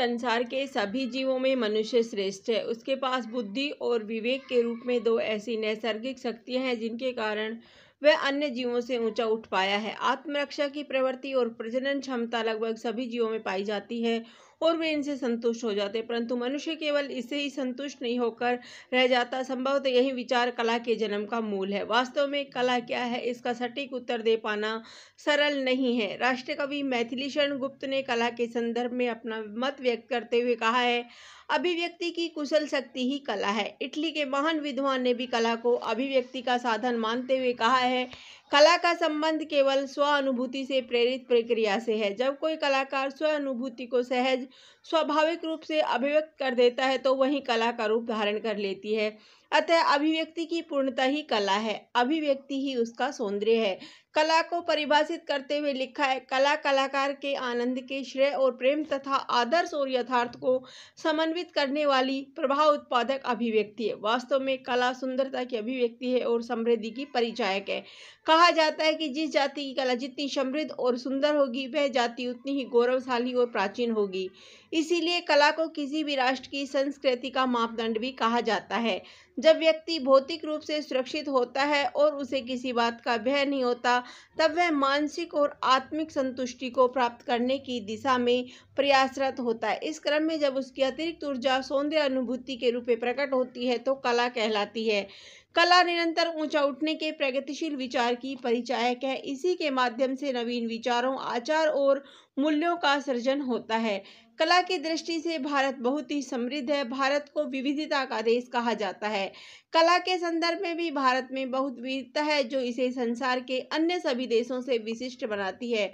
संसार के सभी जीवों में मनुष्य श्रेष्ठ है उसके पास बुद्धि और विवेक के रूप में दो ऐसी नैसर्गिक शक्तियां हैं जिनके कारण वह अन्य जीवों से ऊंचा उठ पाया है आत्मरक्षा की प्रवृत्ति और प्रजनन क्षमता लगभग सभी जीवों में पाई जाती है और वे इनसे संतुष्ट हो जाते परंतु मनुष्य केवल इससे ही संतुष्ट नहीं होकर रह जाता संभवतः यही विचार कला के जन्म का मूल है वास्तव में कला क्या है इसका सटीक उत्तर दे पाना सरल नहीं है राष्ट्र कवि मैथिली शरण गुप्त ने कला के संदर्भ में अपना मत व्यक्त करते हुए कहा है अभिव्यक्ति की कुशल शक्ति ही कला है इटली के महान विद्वान ने भी कला को अभिव्यक्ति का साधन मानते हुए कहा है कला का संबंध केवल स्व अनुभूति से प्रेरित प्रक्रिया से है जब कोई कलाकार स्व अनुभूति को सहज स्वाभाविक रूप से अभिव्यक्त कर देता है तो वही कला का रूप धारण कर लेती है अतः अभिव्यक्ति की पूर्णता ही कला है अभिव्यक्ति ही उसका सौंदर्य है कला को परिभाषित करते हुए लिखा है कला कलाकार के आनंद के श्रेय और प्रेम तथा आदर्श और यथार्थ को समन्वित करने वाली प्रभाव उत्पादक अभिव्यक्ति है वास्तव में कला सुंदरता की अभिव्यक्ति है और समृद्धि की परिचायक है कहा जाता है कि जिस जाति की कला जितनी समृद्ध और सुंदर होगी वह जाति उतनी ही गौरवशाली और प्राचीन होगी इसीलिए कला को किसी भी राष्ट्र की संस्कृति का मापदंड भी कहा जाता है जब व्यक्ति भौतिक रूप से सुरक्षित होता है और उसे किसी बात का भय नहीं होता तब वह मानसिक और आत्मिक संतुष्टि को प्राप्त करने की दिशा में प्रयासरत होता है इस क्रम में जब उसकी अतिरिक्त ऊर्जा सौंदर्य अनुभूति के रूप में प्रकट होती है तो कला कहलाती है कला निरंतर ऊंचा उठने के प्रगतिशील विचार की परिचायक है इसी के माध्यम से नवीन विचारों आचार और मूल्यों का सृजन होता है कला की दृष्टि से भारत बहुत ही समृद्ध है भारत को विविधता का देश कहा जाता है कला के संदर्भ में भी भारत में बहुत विविधता है जो इसे संसार के अन्य सभी देशों से विशिष्ट बनाती है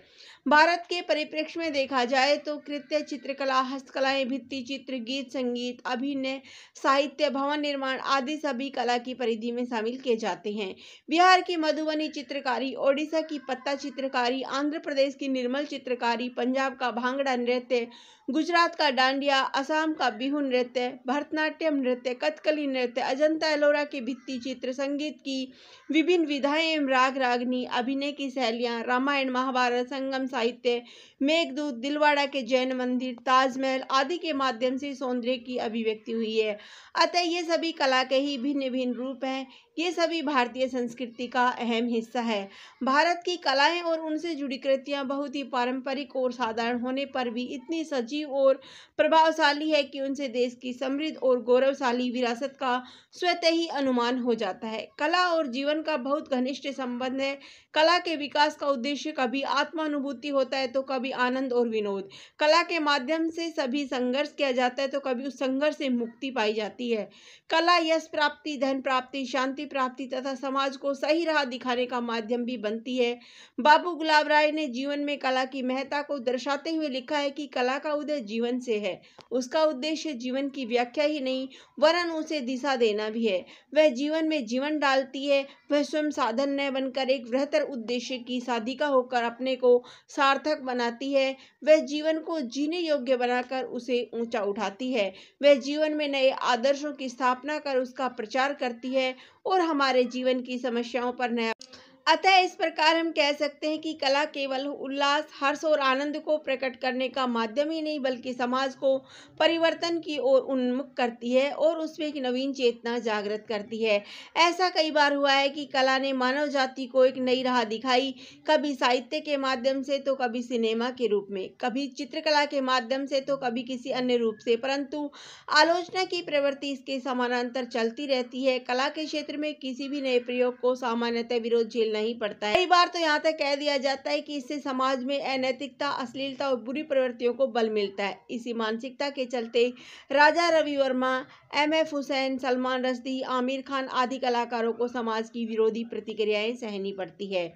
भारत के परिप्रेक्ष्य में देखा जाए तो कृत्य चित्रकला हस्तकलाएं भित्ति चित्र गीत संगीत अभिनय साहित्य भवन निर्माण आदि सभी कला की परिधि गतिविधि में शामिल किए जाते हैं बिहार की मधुबनी चित्रकारी ओडिशा की पत्ता चित्रकारी आंध्र प्रदेश की निर्मल चित्रकारी पंजाब का भांगड़ा नृत्य गुजरात का डांडिया असम का बिहू नृत्य भरतनाट्यम नृत्य कथकली नृत्य अजंता एलोरा के भित्ति चित्र संगीत की विभिन्न विधाएं एवं राग रागनी अभिनय की शैलियाँ रामायण महाभारत संगम साहित्य मेघदूत दिलवाड़ा के जैन मंदिर ताजमहल आदि के माध्यम से सौंदर्य की अभिव्यक्ति हुई है अतः ये सभी कला के ही भिन्न भिन्न रूप हैं ये सभी भारतीय संस्कृति का अहम हिस्सा है भारत की कलाएं और उनसे जुड़ी कृतियाँ बहुत ही पारंपरिक और साधारण होने पर भी इतनी सजीव सजीव और प्रभावशाली है कि उनसे देश की समृद्ध और गौरवशाली विरासत का स्वतः ही अनुमान हो जाता है कला और जीवन का बहुत घनिष्ठ संबंध है कला के विकास का उद्देश्य कभी आत्मानुभूति होता है तो कभी आनंद और विनोद कला के माध्यम से सभी संघर्ष किया जाता है तो कभी उस संघर्ष से मुक्ति पाई जाती है कला यश प्राप्ति धन प्राप्ति शांति प्राप्ति तथा समाज को सही राह दिखाने का माध्यम भी बनती है बाबू गुलाब राय ने जीवन में कला की महत्ता को दर्शाते हुए लिखा है कि कला का उदय जीवन से है उसका उद्देश्य जीवन की व्याख्या ही नहीं वरन उसे दिशा देना भी है वह जीवन में जीवन डालती है वह स्वयं साधन न बनकर एक बेहतर उद्देश्य की साधिका होकर अपने को सार्थक बनाती है वह जीवन को जीने योग्य बनाकर उसे ऊंचा उठाती है वह जीवन में नए आदर्शों की स्थापना कर उसका प्रचार करती है और हमारे जीवन की समस्याओं पर नया अतः इस प्रकार हम कह सकते हैं कि कला केवल उल्लास हर्ष और आनंद को प्रकट करने का माध्यम ही नहीं बल्कि समाज को परिवर्तन की ओर उन्मुख करती है और उसमें एक नवीन चेतना जागृत करती है ऐसा कई बार हुआ है कि कला ने मानव जाति को एक नई राह दिखाई कभी साहित्य के माध्यम से तो कभी सिनेमा के रूप में कभी चित्रकला के माध्यम से तो कभी किसी अन्य रूप से परंतु आलोचना की प्रवृत्ति इसके समानांतर चलती रहती है कला के क्षेत्र में किसी भी नए प्रयोग को सामान्यतः विरोध झेलना झेलना ही पड़ता है कई बार तो यहाँ तक कह दिया जाता है कि इससे समाज में अनैतिकता अश्लीलता और बुरी प्रवृत्तियों को बल मिलता है इसी मानसिकता के चलते राजा रवि वर्मा एम एफ हुसैन सलमान रश्दी आमिर खान आदि कलाकारों को समाज की विरोधी प्रतिक्रियाएं सहनी पड़ती है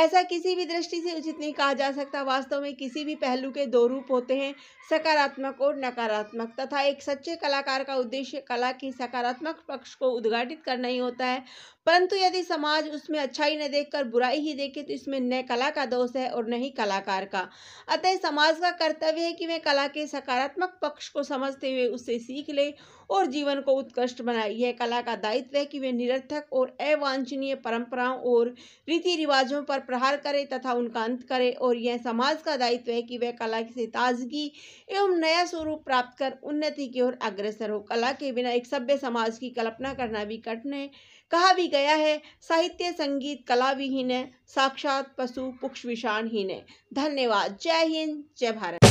ऐसा किसी भी दृष्टि से उचित नहीं कहा जा सकता वास्तव में किसी भी पहलू के दो रूप होते हैं सकारात्मक और नकारात्मक तथा एक सच्चे कलाकार का उद्देश्य कला के सकारात्मक पक्ष को उद्घाटित करना ही होता है परंतु यदि समाज उसमें अच्छाई न देखकर बुराई ही देखे तो इसमें न कला का दोष है और न ही कलाकार का अतः समाज का कर्तव्य है कि वह कला के सकारात्मक पक्ष को समझते हुए उससे सीख ले और जीवन को उत्कृष्ट बनाए यह कला का दायित्व है कि वे निरर्थक और अवांछनीय परंपराओं और रीति रिवाजों पर प्रहार करे तथा उनका अंत करे और यह समाज का दायित्व है कि वह कला से ताजगी एवं नया स्वरूप प्राप्त कर उन्नति की ओर अग्रसर हो कला के बिना एक सभ्य समाज की कल्पना करना भी कठिन है कहा भी गया है साहित्य संगीत कला विहीन है साक्षात पशु पुक्ष विषाणहीन है धन्यवाद जय हिंद जय भारत